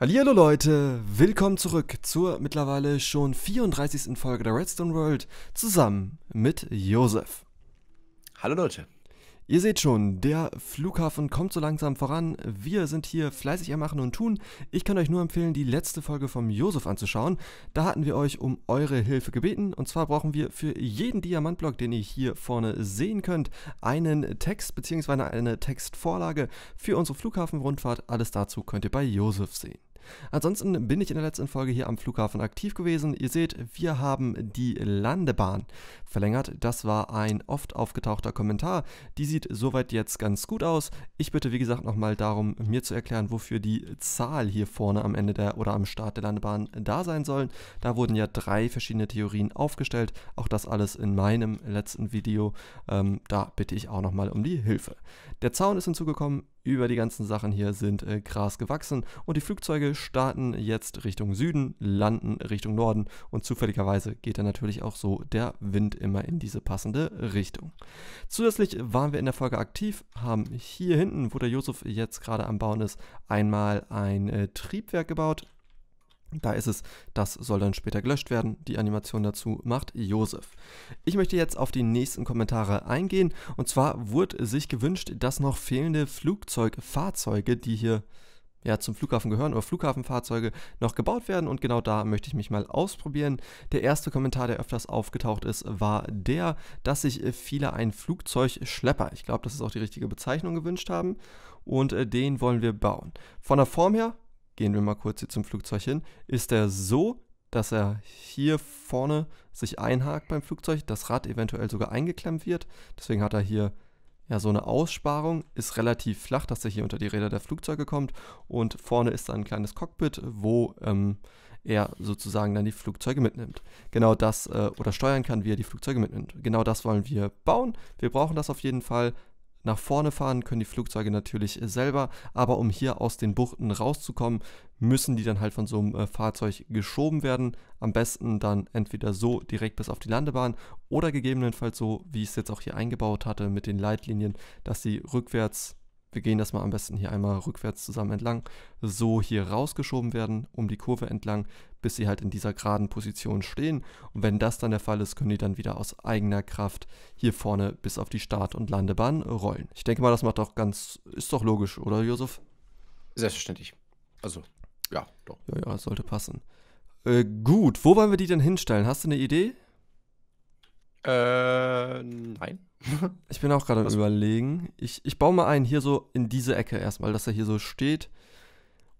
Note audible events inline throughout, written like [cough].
Hallo Leute, willkommen zurück zur mittlerweile schon 34. Folge der Redstone World zusammen mit Josef. Hallo Leute. Ihr seht schon, der Flughafen kommt so langsam voran. Wir sind hier fleißig am Machen und Tun. Ich kann euch nur empfehlen, die letzte Folge vom Josef anzuschauen. Da hatten wir euch um eure Hilfe gebeten. Und zwar brauchen wir für jeden Diamantblock, den ihr hier vorne sehen könnt, einen Text bzw. eine Textvorlage für unsere Flughafenrundfahrt. Alles dazu könnt ihr bei Josef sehen. Ansonsten bin ich in der letzten Folge hier am Flughafen aktiv gewesen. Ihr seht, wir haben die Landebahn verlängert. Das war ein oft aufgetauchter Kommentar. Die sieht soweit jetzt ganz gut aus. Ich bitte, wie gesagt, nochmal darum, mir zu erklären, wofür die Zahl hier vorne am Ende der oder am Start der Landebahn da sein sollen. Da wurden ja drei verschiedene Theorien aufgestellt. Auch das alles in meinem letzten Video. Ähm, da bitte ich auch nochmal um die Hilfe. Der Zaun ist hinzugekommen über die ganzen Sachen hier sind äh, Gras gewachsen und die Flugzeuge starten jetzt Richtung Süden, landen Richtung Norden und zufälligerweise geht dann natürlich auch so der Wind immer in diese passende Richtung. Zusätzlich waren wir in der Folge aktiv, haben hier hinten, wo der Josef jetzt gerade am Bauen ist, einmal ein äh, Triebwerk gebaut, da ist es, das soll dann später gelöscht werden. Die Animation dazu macht Josef. Ich möchte jetzt auf die nächsten Kommentare eingehen. Und zwar wurde sich gewünscht, dass noch fehlende Flugzeugfahrzeuge, die hier ja, zum Flughafen gehören oder Flughafenfahrzeuge noch gebaut werden und genau da möchte ich mich mal ausprobieren. Der erste Kommentar, der öfters aufgetaucht ist, war der, dass sich viele ein Flugzeugschlepper, ich glaube, das ist auch die richtige Bezeichnung, gewünscht haben und äh, den wollen wir bauen. Von der Form her gehen wir mal kurz hier zum Flugzeug hin, ist er so, dass er hier vorne sich einhakt beim Flugzeug, das Rad eventuell sogar eingeklemmt wird. Deswegen hat er hier ja so eine Aussparung, ist relativ flach, dass er hier unter die Räder der Flugzeuge kommt. Und vorne ist dann ein kleines Cockpit, wo ähm, er sozusagen dann die Flugzeuge mitnimmt. Genau das, äh, oder steuern kann, wie er die Flugzeuge mitnimmt. Genau das wollen wir bauen. Wir brauchen das auf jeden Fall. Nach vorne fahren können die Flugzeuge natürlich äh, selber, aber um hier aus den Buchten rauszukommen, müssen die dann halt von so einem äh, Fahrzeug geschoben werden. Am besten dann entweder so direkt bis auf die Landebahn oder gegebenenfalls so, wie ich es jetzt auch hier eingebaut hatte mit den Leitlinien, dass sie rückwärts wir gehen das mal am besten hier einmal rückwärts zusammen entlang, so hier rausgeschoben werden, um die Kurve entlang, bis sie halt in dieser geraden Position stehen. Und wenn das dann der Fall ist, können die dann wieder aus eigener Kraft hier vorne bis auf die Start- und Landebahn rollen. Ich denke mal, das macht doch ganz, ist doch logisch, oder Josef? Selbstverständlich. Also, ja, doch. Ja, ja, sollte passen. Äh, gut, wo wollen wir die denn hinstellen? Hast du eine Idee? Äh, nein. [laughs] Ich bin auch gerade am Überlegen. Ich, ich baue mal einen hier so in diese Ecke erstmal, dass er hier so steht.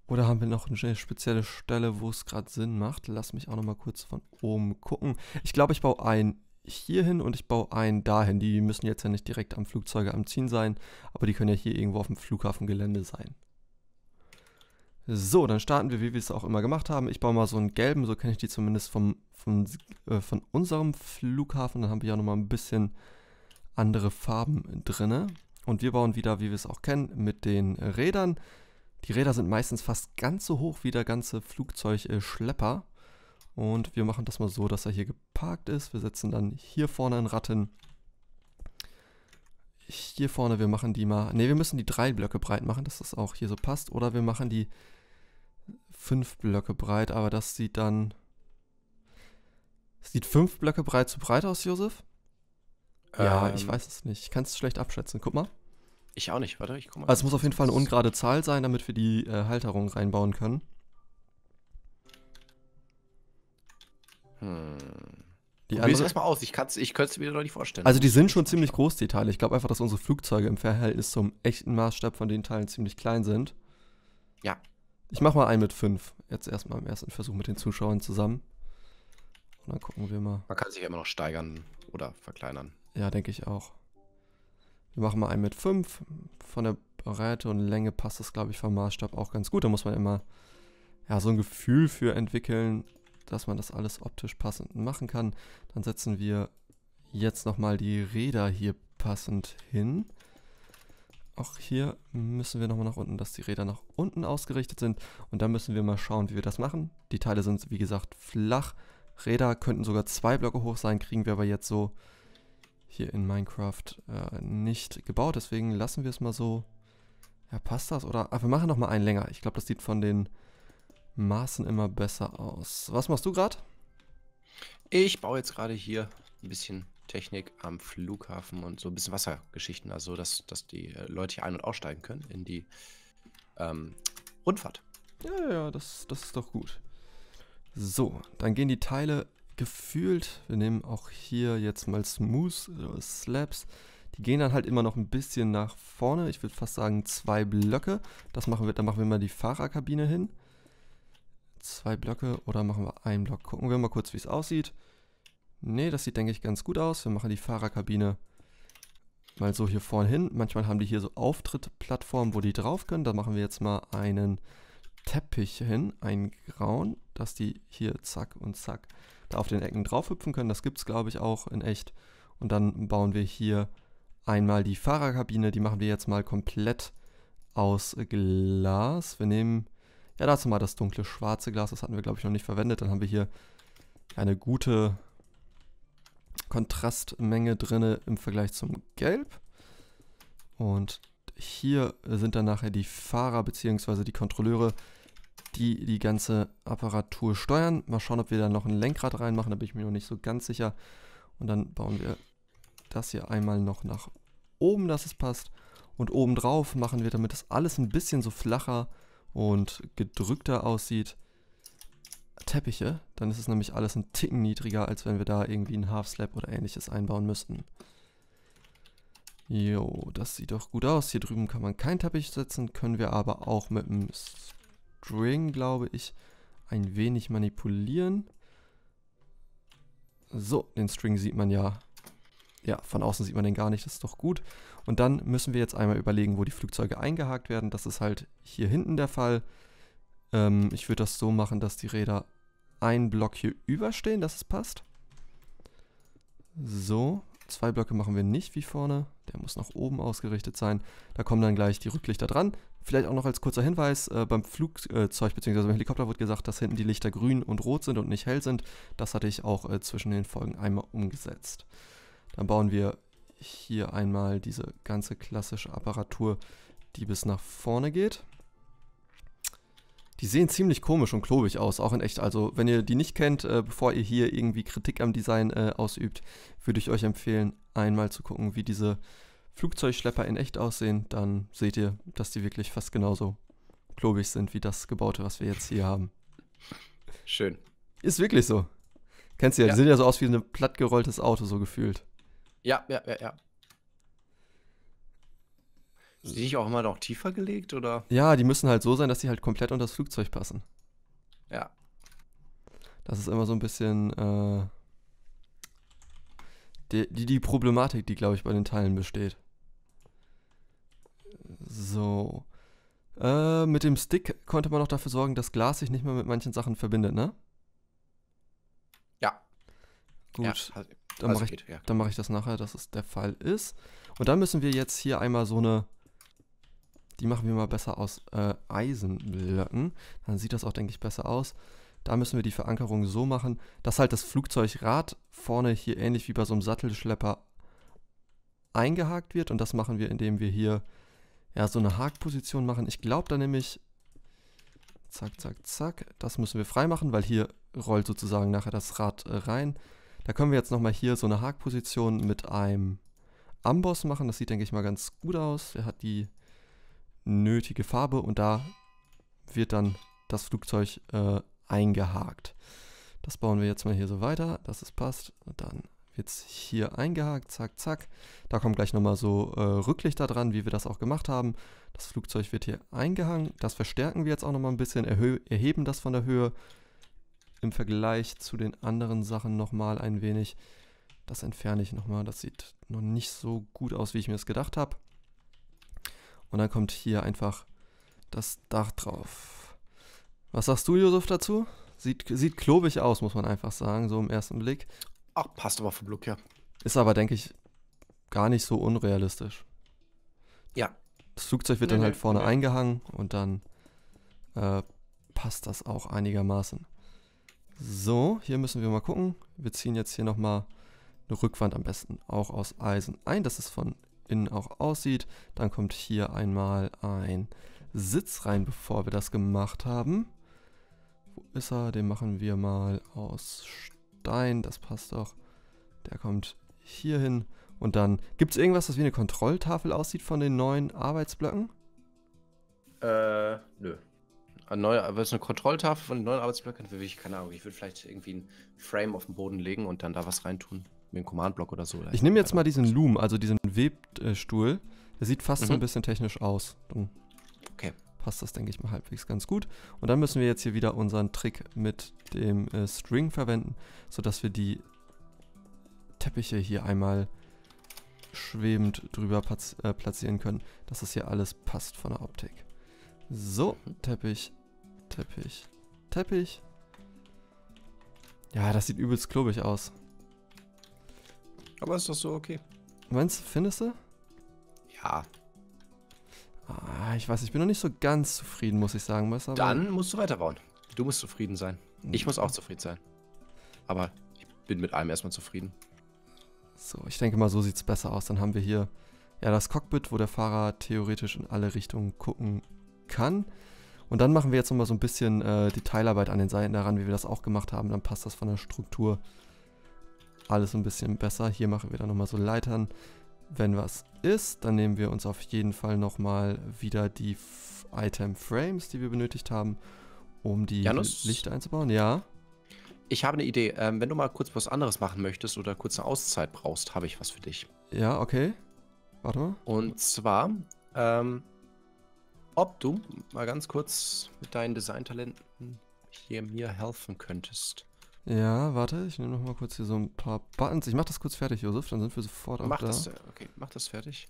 Oder haben wir noch eine spezielle Stelle, wo es gerade Sinn macht? Lass mich auch nochmal kurz von oben gucken. Ich glaube, ich baue einen hier hin und ich baue einen dahin. Die müssen jetzt ja nicht direkt am Flugzeuge am Ziehen sein, aber die können ja hier irgendwo auf dem Flughafengelände sein. So, dann starten wir, wie wir es auch immer gemacht haben. Ich baue mal so einen gelben, so kenne ich die zumindest vom, vom äh, von unserem Flughafen. Dann haben wir ja nochmal ein bisschen andere Farben drin. Und wir bauen wieder, wie wir es auch kennen, mit den Rädern. Die Räder sind meistens fast ganz so hoch wie der ganze Flugzeugschlepper. Und wir machen das mal so, dass er hier geparkt ist. Wir setzen dann hier vorne einen Ratten. Hier vorne, wir machen die mal... Ne, wir müssen die drei Blöcke breit machen, dass das auch hier so passt. Oder wir machen die fünf Blöcke breit, aber das sieht dann... Sieht fünf Blöcke breit zu breit aus, Josef? Ja, ähm, ich weiß es nicht. Ich kann es schlecht abschätzen. Guck mal. Ich auch nicht. Warte, ich guck mal. Also es muss auf jeden Fall eine ungerade Zahl sein, damit wir die äh, Halterung reinbauen können. Hm. Die Probier's andere... erstmal aus. Ich, ich könnte es mir noch nicht vorstellen. Also die sind schon ziemlich groß, die Teile. Ich glaube einfach, dass unsere Flugzeuge im Verhältnis zum echten Maßstab von den Teilen ziemlich klein sind. Ja. Ich mache mal einen mit fünf. Jetzt erstmal im ersten Versuch mit den Zuschauern zusammen. Und dann gucken wir mal. Man kann sich immer noch steigern oder verkleinern. Ja, denke ich auch. Wir machen mal einen mit 5. Von der Breite und Länge passt das, glaube ich, vom Maßstab auch ganz gut. Da muss man immer ja, so ein Gefühl für entwickeln, dass man das alles optisch passend machen kann. Dann setzen wir jetzt nochmal die Räder hier passend hin. Auch hier müssen wir nochmal nach unten, dass die Räder nach unten ausgerichtet sind. Und dann müssen wir mal schauen, wie wir das machen. Die Teile sind, wie gesagt, flach. Räder könnten sogar zwei Blöcke hoch sein, kriegen wir aber jetzt so hier in Minecraft äh, nicht gebaut. Deswegen lassen wir es mal so. Ja, passt das? Oder, ah, wir machen noch mal einen länger. Ich glaube, das sieht von den Maßen immer besser aus. Was machst du gerade? Ich baue jetzt gerade hier ein bisschen Technik am Flughafen und so ein bisschen Wassergeschichten. Also, dass, dass die äh, Leute hier ein- und aussteigen können in die ähm, Rundfahrt. Ja, ja, das, das ist doch gut. So, dann gehen die Teile gefühlt. Wir nehmen auch hier jetzt mal Smooth äh, Slaps. Die gehen dann halt immer noch ein bisschen nach vorne. Ich würde fast sagen zwei Blöcke. Das machen wir, dann machen wir mal die Fahrerkabine hin. Zwei Blöcke oder machen wir einen Block. Gucken wir mal kurz, wie es aussieht. Ne, das sieht, denke ich, ganz gut aus. Wir machen die Fahrerkabine mal so hier vorne hin. Manchmal haben die hier so Auftrittplattformen, wo die drauf können. Da machen wir jetzt mal einen Teppich hin, einen grauen, dass die hier zack und zack da auf den Ecken drauf hüpfen können. Das gibt es, glaube ich, auch in echt. Und dann bauen wir hier einmal die Fahrerkabine. Die machen wir jetzt mal komplett aus Glas. Wir nehmen, ja dazu mal das dunkle schwarze Glas. Das hatten wir, glaube ich, noch nicht verwendet. Dann haben wir hier eine gute Kontrastmenge drin im Vergleich zum Gelb. Und hier sind dann nachher die Fahrer bzw. die Kontrolleure die die ganze Apparatur steuern. Mal schauen, ob wir da noch ein Lenkrad reinmachen, da bin ich mir noch nicht so ganz sicher. Und dann bauen wir das hier einmal noch nach oben, dass es passt. Und obendrauf machen wir, damit das alles ein bisschen so flacher und gedrückter aussieht, Teppiche. Dann ist es nämlich alles ein Ticken niedriger, als wenn wir da irgendwie ein Half Slab oder ähnliches einbauen müssten. Jo, das sieht doch gut aus. Hier drüben kann man keinen Teppich setzen, können wir aber auch mit dem String, glaube ich, ein wenig manipulieren. So, den String sieht man ja. Ja, von außen sieht man den gar nicht, das ist doch gut. Und dann müssen wir jetzt einmal überlegen, wo die Flugzeuge eingehakt werden. Das ist halt hier hinten der Fall. Ähm, ich würde das so machen, dass die Räder einen Block hier überstehen, dass es passt. So, Zwei Blöcke machen wir nicht wie vorne. Der muss nach oben ausgerichtet sein. Da kommen dann gleich die Rücklichter dran. Vielleicht auch noch als kurzer Hinweis, äh, beim Flugzeug bzw. beim Helikopter wird gesagt, dass hinten die Lichter grün und rot sind und nicht hell sind. Das hatte ich auch äh, zwischen den Folgen einmal umgesetzt. Dann bauen wir hier einmal diese ganze klassische Apparatur, die bis nach vorne geht. Die sehen ziemlich komisch und klobig aus, auch in echt. Also, wenn ihr die nicht kennt, äh, bevor ihr hier irgendwie Kritik am Design äh, ausübt, würde ich euch empfehlen, einmal zu gucken, wie diese Flugzeugschlepper in echt aussehen. Dann seht ihr, dass die wirklich fast genauso klobig sind wie das gebaute, was wir jetzt hier haben. Schön. Ist wirklich so. Kennst du ja, ja. die sehen ja so aus wie ein plattgerolltes Auto, so gefühlt. Ja, ja, ja, ja. Sind die auch immer noch tiefer gelegt, oder? Ja, die müssen halt so sein, dass sie halt komplett unter das Flugzeug passen. Ja. Das ist immer so ein bisschen äh, die, die, die Problematik, die, glaube ich, bei den Teilen besteht. So. Äh, mit dem Stick konnte man auch dafür sorgen, dass Glas sich nicht mehr mit manchen Sachen verbindet, ne? Ja. Gut. Ja, also, also dann mache ich, ja. mach ich das nachher, dass es der Fall ist. Und dann müssen wir jetzt hier einmal so eine die machen wir mal besser aus äh, Eisenblöcken. Dann sieht das auch, denke ich, besser aus. Da müssen wir die Verankerung so machen, dass halt das Flugzeugrad vorne hier ähnlich wie bei so einem Sattelschlepper eingehakt wird. Und das machen wir, indem wir hier ja, so eine Hakposition machen. Ich glaube da nämlich, zack, zack, zack, das müssen wir freimachen, weil hier rollt sozusagen nachher das Rad äh, rein. Da können wir jetzt nochmal hier so eine Hakposition mit einem Amboss machen. Das sieht, denke ich mal, ganz gut aus. Er hat die nötige Farbe und da wird dann das Flugzeug äh, eingehakt. Das bauen wir jetzt mal hier so weiter, dass es passt. Und dann wird es hier eingehakt, zack, zack. Da kommt gleich nochmal so äh, Rücklichter dran, wie wir das auch gemacht haben. Das Flugzeug wird hier eingehangen. Das verstärken wir jetzt auch nochmal ein bisschen, erheben das von der Höhe im Vergleich zu den anderen Sachen nochmal ein wenig. Das entferne ich nochmal, das sieht noch nicht so gut aus, wie ich mir es gedacht habe. Und dann kommt hier einfach das Dach drauf. Was sagst du, Josef, dazu? Sieht, sieht klobig aus, muss man einfach sagen, so im ersten Blick. Ach, passt aber vom Look her. Ist aber, denke ich, gar nicht so unrealistisch. Ja. Das Flugzeug wird nee, dann halt vorne nee. eingehangen und dann äh, passt das auch einigermaßen. So, hier müssen wir mal gucken. Wir ziehen jetzt hier nochmal eine Rückwand am besten auch aus Eisen ein. Das ist von innen auch aussieht. Dann kommt hier einmal ein Sitz rein, bevor wir das gemacht haben. Wo ist er? Den machen wir mal aus Stein. Das passt doch. Der kommt hier hin. Und dann gibt es irgendwas, das wie eine Kontrolltafel aussieht von den neuen Arbeitsblöcken? Äh, nö. Eine neue, eine Kontrolltafel von den neuen Arbeitsblöcken? Ich keine Ahnung. Ich würde vielleicht irgendwie ein Frame auf den Boden legen und dann da was reintun mit dem Command-Block oder so. Ich nehme jetzt mal diesen Loom, also diesen Webstuhl. Der sieht fast mhm. so ein bisschen technisch aus. Dann okay. Passt das, denke ich mal, halbwegs ganz gut. Und dann müssen wir jetzt hier wieder unseren Trick mit dem äh, String verwenden, sodass wir die Teppiche hier einmal schwebend drüber platz, äh, platzieren können, dass das hier alles passt von der Optik. So, mhm. Teppich, Teppich, Teppich. Ja, das sieht übelst klobig aus. Aber ist doch so okay. Meinst du, findest du? Ja. Ah, ich weiß, ich bin noch nicht so ganz zufrieden, muss ich sagen. Was, aber Dann musst du weiterbauen. Du musst zufrieden sein. Ich muss auch zufrieden sein. Aber ich bin mit allem erstmal zufrieden. So, ich denke mal, so sieht es besser aus. Dann haben wir hier ja das Cockpit, wo der Fahrer theoretisch in alle Richtungen gucken kann. Und dann machen wir jetzt nochmal so ein bisschen äh, Detailarbeit an den Seiten daran, wie wir das auch gemacht haben. Dann passt das von der Struktur alles ein bisschen besser. Hier machen wir dann nochmal so Leitern. Wenn was ist, dann nehmen wir uns auf jeden Fall nochmal wieder die Item Frames, die wir benötigt haben, um die Janus? Lichter einzubauen. Ja. Ich habe eine Idee. Ähm, wenn du mal kurz was anderes machen möchtest oder kurz eine Auszeit brauchst, habe ich was für dich. Ja, okay. Warte mal. Und zwar, ähm, ob du mal ganz kurz mit deinen Designtalenten hier mir helfen könntest. Ja, warte, ich nehme noch mal kurz hier so ein paar Buttons. Ich mache das kurz fertig, Josef, dann sind wir sofort auch mach da. Das, okay, mach das fertig.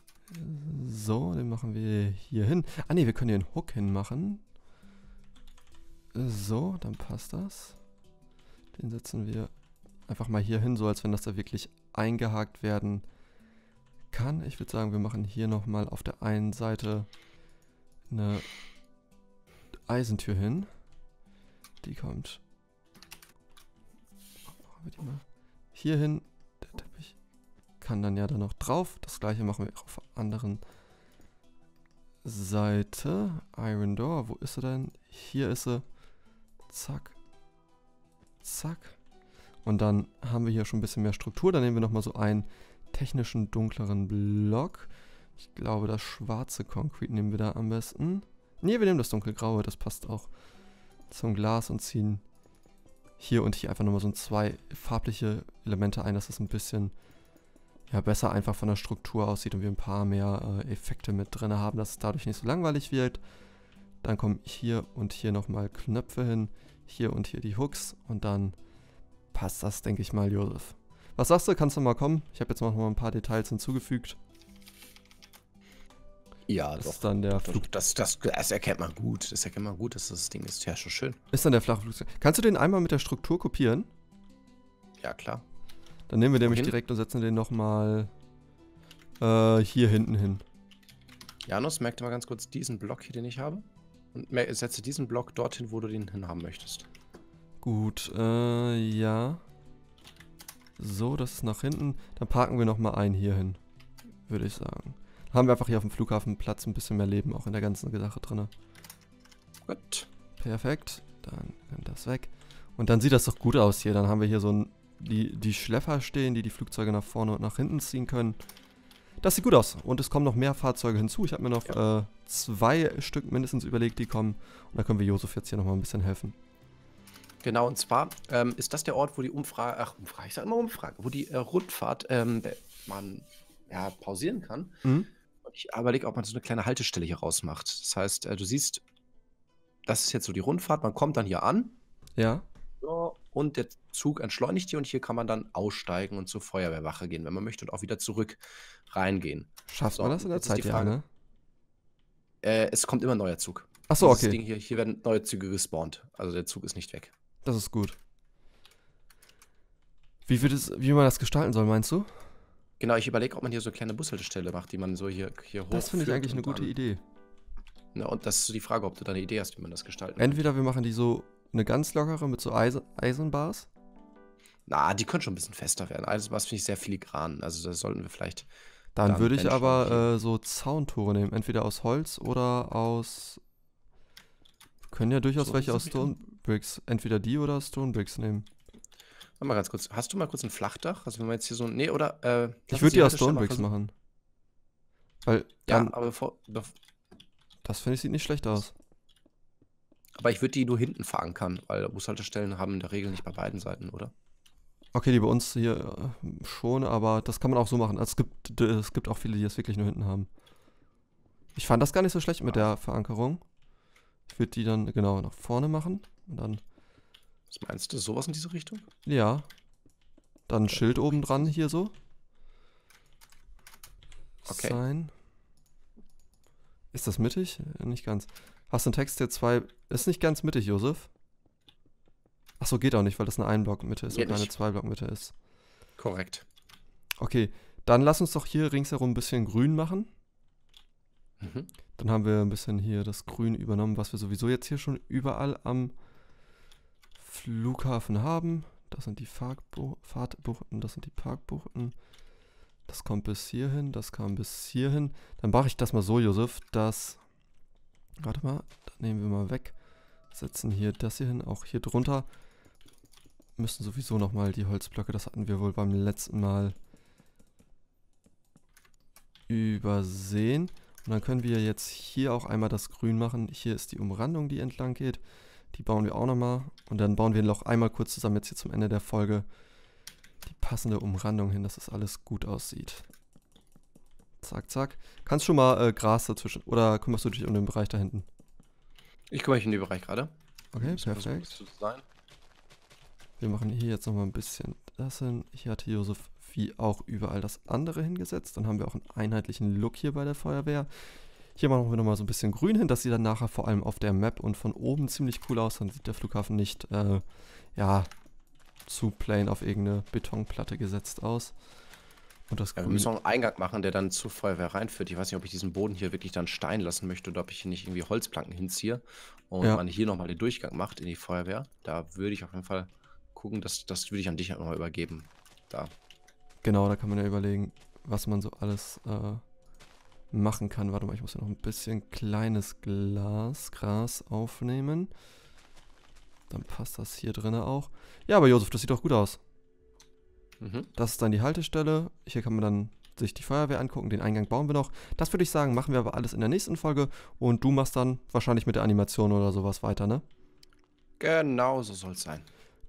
So, den machen wir hier hin. Ah ne, wir können hier einen Hook hinmachen. So, dann passt das. Den setzen wir einfach mal hier hin, so als wenn das da wirklich eingehakt werden kann. Ich würde sagen, wir machen hier nochmal auf der einen Seite eine Eisentür hin. Die kommt wir mal hier hin. Der Teppich kann dann ja dann noch drauf. Das gleiche machen wir auf der anderen Seite. Iron Door, wo ist er denn? Hier ist er. Zack. Zack. Und dann haben wir hier schon ein bisschen mehr Struktur. Dann nehmen wir nochmal so einen technischen dunkleren Block. Ich glaube, das schwarze Concrete nehmen wir da am besten. Ne, wir nehmen das dunkelgraue, das passt auch zum Glas und ziehen hier und hier einfach nochmal so zwei farbliche Elemente ein, dass es ein bisschen ja, besser einfach von der Struktur aussieht und wir ein paar mehr äh, Effekte mit drin haben, dass es dadurch nicht so langweilig wird. Dann kommen hier und hier nochmal Knöpfe hin, hier und hier die Hooks und dann passt das, denke ich mal, Josef. Was sagst du? Kannst du mal kommen? Ich habe jetzt noch mal ein paar Details hinzugefügt. Ja, das doch. Ist dann der Flug das, das, das, erkennt man gut. Das erkennt man gut, dass das Ding ist. Ja, schon schön. Ist dann der flache Flugzeug. Kannst du den einmal mit der Struktur kopieren? Ja, klar. Dann nehmen wir den nämlich direkt und setzen den nochmal äh, hier hinten hin. Janus, merk dir mal ganz kurz diesen Block hier, den ich habe. Und setze diesen Block dorthin, wo du den hinhaben möchtest. Gut, äh, ja. So, das ist nach hinten. Dann parken wir nochmal einen hier hin, würde ich sagen haben wir einfach hier auf dem Flughafen Platz ein bisschen mehr Leben auch in der ganzen Sache drin. Gut. Perfekt. Dann nimmt das weg. Und dann sieht das doch gut aus hier. Dann haben wir hier so ein, die, die Schlepper stehen, die die Flugzeuge nach vorne und nach hinten ziehen können. Das sieht gut aus. Und es kommen noch mehr Fahrzeuge hinzu. Ich habe mir noch ja. äh, zwei Stück mindestens überlegt, die kommen. Und da können wir Josef jetzt hier nochmal ein bisschen helfen. Genau, und zwar ähm, ist das der Ort, wo die Umfrage, ach, Umfrage, ich sage immer Umfrage, wo die äh, Rundfahrt ähm, man ja, pausieren kann. Mhm. Ich überlege, ob man so eine kleine Haltestelle hier rausmacht. Das heißt, äh, du siehst, das ist jetzt so die Rundfahrt. Man kommt dann hier an. Ja. So, und der Zug entschleunigt hier und hier kann man dann aussteigen und zur Feuerwehrwache gehen, wenn man möchte, und auch wieder zurück reingehen. Schafft so, man das in der Zeit, ja, ne? Äh, es kommt immer ein neuer Zug. Ach so, okay. Hier, hier werden neue Züge gespawnt. Also der Zug ist nicht weg. Das ist gut. Wie, wird es, wie man das gestalten soll, meinst du? Genau, ich überlege, ob man hier so eine kleine Bushaltestelle macht, die man so hier, hier hoch. Das finde ich eigentlich eine gute Idee. Na, und das ist die Frage, ob du da eine Idee hast, wie man das gestalten kann. Entweder wir machen die so eine ganz lockere mit so Eisenbars. Na, die können schon ein bisschen fester werden. Eisenbars finde ich sehr filigran. Also da sollten wir vielleicht. Dann, dann würde ich aber äh, so Zauntore nehmen. Entweder aus Holz oder aus. Wir können ja durchaus so welche aus Stonebricks. Entweder die oder Stonebricks nehmen. Warte mal ganz kurz. Hast du mal kurz ein Flachdach? Also wenn wir jetzt hier so ein. Nee, oder? Äh, ich würde dir aus Stonebricks machen. Weil, ja, aber bevor. Das finde ich sieht nicht schlecht aus. Aber ich würde die nur hinten verankern, weil Bushaltestellen haben in der Regel nicht bei beiden Seiten, oder? Okay, die bei uns hier äh, schon, aber das kann man auch so machen. es, gibt, es gibt auch viele, die das wirklich nur hinten haben. Ich fand das gar nicht so schlecht mit der Verankerung. Ich würde die dann genau nach vorne machen und dann was meinst du, sowas in diese Richtung? Ja. Dann ein Schild oben dran hier so. Okay. Sein. Ist das mittig? Äh, nicht ganz. Hast du einen Text, der zwei. Ist nicht ganz mittig, Josef. Achso, geht auch nicht, weil das eine Einblockmitte ist ja, und keine Zweiblockmitte ist. Korrekt. Okay, dann lass uns doch hier ringsherum ein bisschen grün machen. Mhm. Dann haben wir ein bisschen hier das Grün übernommen, was wir sowieso jetzt hier schon überall am Flughafen haben. Das sind die Fahrtbuch Fahrtbuchten, das sind die Parkbuchten. Das kommt bis hierhin, das kam bis hierhin. Dann mache ich das mal so, Josef, dass... Warte mal, dann nehmen wir mal weg. Setzen hier das hier hin, auch hier drunter. Müssen sowieso nochmal die Holzblöcke, das hatten wir wohl beim letzten Mal übersehen. Und dann können wir jetzt hier auch einmal das Grün machen. Hier ist die Umrandung, die entlang geht. Die bauen wir auch nochmal. Und dann bauen wir ein Loch einmal kurz zusammen jetzt hier zum Ende der Folge die passende Umrandung hin, dass das alles gut aussieht. Zack, zack. Kannst schon mal äh, Gras dazwischen. Oder kümmerst du dich um den Bereich da hinten? Ich kümmere mich um den Bereich gerade. Okay, perfekt. sein. Wir machen hier jetzt nochmal ein bisschen das hin. Hier hatte Josef wie auch überall das andere hingesetzt. Dann haben wir auch einen einheitlichen Look hier bei der Feuerwehr. Hier machen wir nochmal so ein bisschen grün hin. Das sieht dann nachher vor allem auf der Map und von oben ziemlich cool aus. Dann sieht der Flughafen nicht, äh, ja, zu plain auf irgendeine Betonplatte gesetzt aus. Und das ja, wir müssen auch einen Eingang machen, der dann zur Feuerwehr reinführt. Ich weiß nicht, ob ich diesen Boden hier wirklich dann stein lassen möchte oder ob ich hier nicht irgendwie Holzplanken hinziehe und ja. man hier nochmal den Durchgang macht in die Feuerwehr. Da würde ich auf jeden Fall gucken, das, das würde ich an dich halt nochmal übergeben. Da. Genau, da kann man ja überlegen, was man so alles äh, machen kann. Warte mal, ich muss hier noch ein bisschen kleines Glas, Gras aufnehmen. Dann passt das hier drin auch. Ja, aber Josef, das sieht doch gut aus. Mhm. Das ist dann die Haltestelle. Hier kann man dann sich die Feuerwehr angucken. Den Eingang bauen wir noch. Das würde ich sagen, machen wir aber alles in der nächsten Folge. Und du machst dann wahrscheinlich mit der Animation oder sowas weiter, ne? Genau so soll es sein.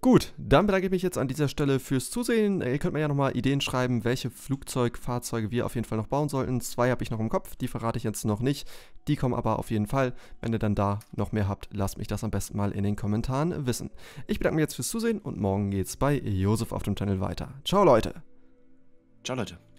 Gut, dann bedanke ich mich jetzt an dieser Stelle fürs Zusehen. Ihr könnt mir ja nochmal Ideen schreiben, welche Flugzeugfahrzeuge wir auf jeden Fall noch bauen sollten. Zwei habe ich noch im Kopf, die verrate ich jetzt noch nicht. Die kommen aber auf jeden Fall. Wenn ihr dann da noch mehr habt, lasst mich das am besten mal in den Kommentaren wissen. Ich bedanke mich jetzt fürs Zusehen und morgen geht's bei Josef auf dem Channel weiter. Ciao Leute! Ciao Leute!